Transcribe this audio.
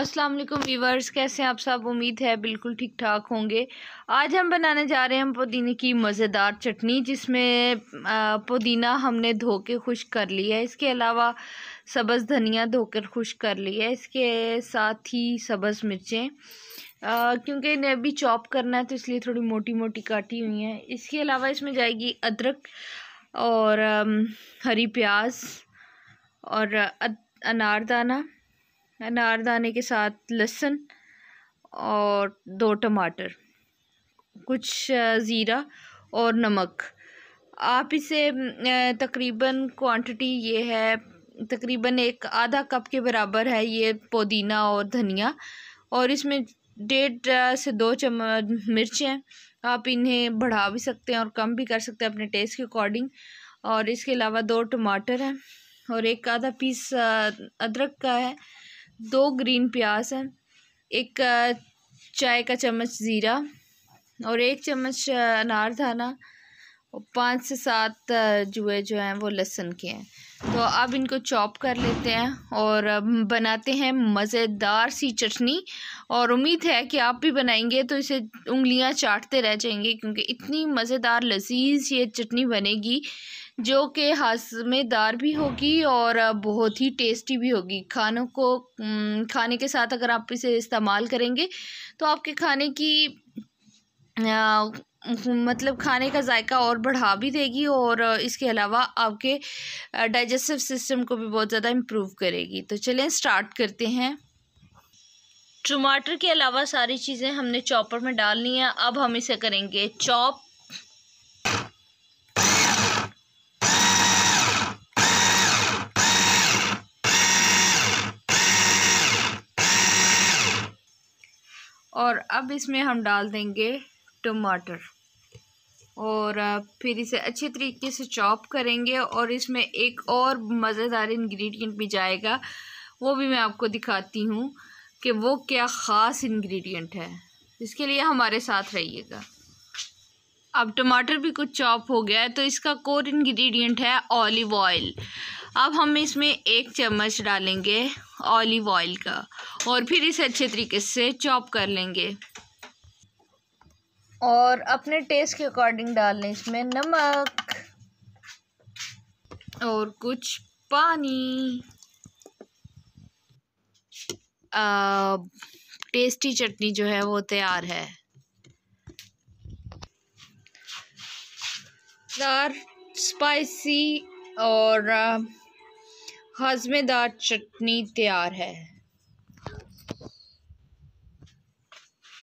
अस्सलाम वालेकुम वीवर्स कैसे हैं आप सब उम्मीद है बिल्कुल ठीक ठाक होंगे आज हम बनाने जा रहे हैं पुदीने की मज़ेदार चटनी जिसमें पुदीना हमने धो के खुश कर लिया है इसके अलावा सब्ज़ धनिया धोकर खुश कर लिया है इसके साथ ही सब्ज़ मिर्चें क्योंकि इन्हें अभी चॉप करना है तो इसलिए थोड़ी मोटी मोटी काटी हुई हैं इसके अलावा इसमें जाएगी अदरक और हरी प्याज और अनारदाना अनारदाने के साथ लहसुन और दो टमाटर कुछ ज़ीरा और नमक आप इसे तकरीबन क्वांटिटी ये है तकरीबन एक आधा कप के बराबर है ये पुदीना और धनिया और इसमें डेढ़ से दो चम्मच मिर्चें आप इन्हें बढ़ा भी सकते हैं और कम भी कर सकते हैं अपने टेस्ट के अकॉर्डिंग और इसके अलावा दो टमाटर हैं और एक आधा पीस अदरक का है दो ग्रीन प्याज हैं एक चाय का चम्मच ज़ीरा और एक चम्मच अनारदाना और पाँच से सात जुए जो हैं वो लहसुन के हैं तो अब इनको चॉप कर लेते हैं और बनाते हैं मज़ेदार सी चटनी और उम्मीद है कि आप भी बनाएंगे तो इसे उंगलियां चाटते रह जाएंगे क्योंकि इतनी मज़ेदार लजीज ये चटनी बनेगी जो कि हाजमेदार भी होगी और बहुत ही टेस्टी भी होगी खानों को खाने के साथ अगर आप इसे इस्तेमाल करेंगे तो आपके खाने की मतलब खाने का जायका और बढ़ा भी देगी और इसके अलावा आपके डाइजेस्टिव सिस्टम को भी बहुत ज़्यादा इम्प्रूव करेगी तो चलें स्टार्ट करते हैं टमाटर के अलावा सारी चीज़ें हमने चॉपर में डालनी है अब हम इसे करेंगे चॉप और अब इसमें हम डाल देंगे टमाटर और फिर इसे अच्छे तरीके से चॉप करेंगे और इसमें एक और मज़ेदार इंग्रेडिएंट भी जाएगा वो भी मैं आपको दिखाती हूँ कि वो क्या ख़ास इंग्रेडिएंट है इसके लिए हमारे साथ रहिएगा अब टमाटर भी कुछ चॉप हो गया है तो इसका कोर इंग्रेडिएंट है ऑलिव ऑयल अब हम इसमें एक चम्मच डालेंगे ऑलिव ऑयल का और फिर इसे अच्छे तरीके से चॉप कर लेंगे और अपने टेस्ट के अकॉर्डिंग डाल लें इसमें नमक और कुछ पानी आ, टेस्टी चटनी जो है वो तैयार है दार स्पाइसी और हजमेदार चटनी तैयार है